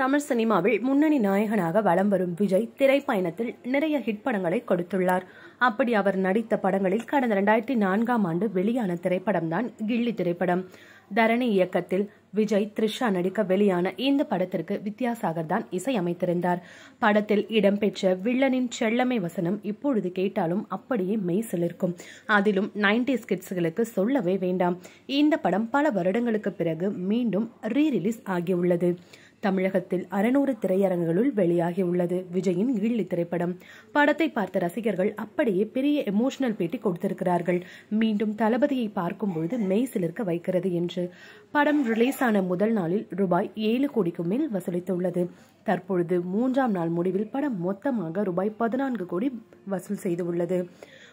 தமிழ் சினிமாவில் முன்னணி நாயகனாக வலம் வரும் விஜய் திரைப்பயணத்தில் நிறைய ஹிட் படங்களை கொடுத்துள்ளார் அப்படி அவர் நடித்த படங்களில் கடந்த ரெண்டாயிரத்தி நான்காம் ஆண்டு வெளியான திரைப்படம் தான் கில்லி திரைப்படம் தரணி இயக்கத்தில் விஜய் த்ரிஷா நடிக்க வெளியான இந்த படத்திற்கு வித்யாசாகர் தான் இசையமைத்திருந்தார் படத்தில் இடம்பெற்ற வில்லனின் செல்லமை வசனம் இப்பொழுது கேட்டாலும் அப்படியே மெய் சிலிருக்கும் அதிலும் நைன்டி ஸ்கிட்ஸ்களுக்கு சொல்லவே வேண்டாம் இந்த படம் பல வருடங்களுக்கு பிறகு மீண்டும் ரீ ரிலீஸ் ஆகியுள்ளது தமிழகத்தில் அறுநூறு திரையரங்குகளுள் வெளியாகி உள்ளது விஜயின் ஈழி திரைப்படம் படத்தை பார்த்த ரசிகர்கள் அப்படியே பெரிய எமோஷனல் பேட்டி கொடுத்திருக்கிறார்கள் மீண்டும் தளபதியை பார்க்கும்பொழுது மெய் சிலிர்க்க வைக்கிறது என்று படம் ரிலீஸ் ஆன முதல் நாளில் ரூபாய் ஏழு கோடிக்கு மேல் வசூலித்துள்ளது தற்பொழுது மூன்றாம் நாள் முடிவில் படம் மொத்தமாக ரூபாய் பதினான்கு கோடி வசூல் செய்துள்ளது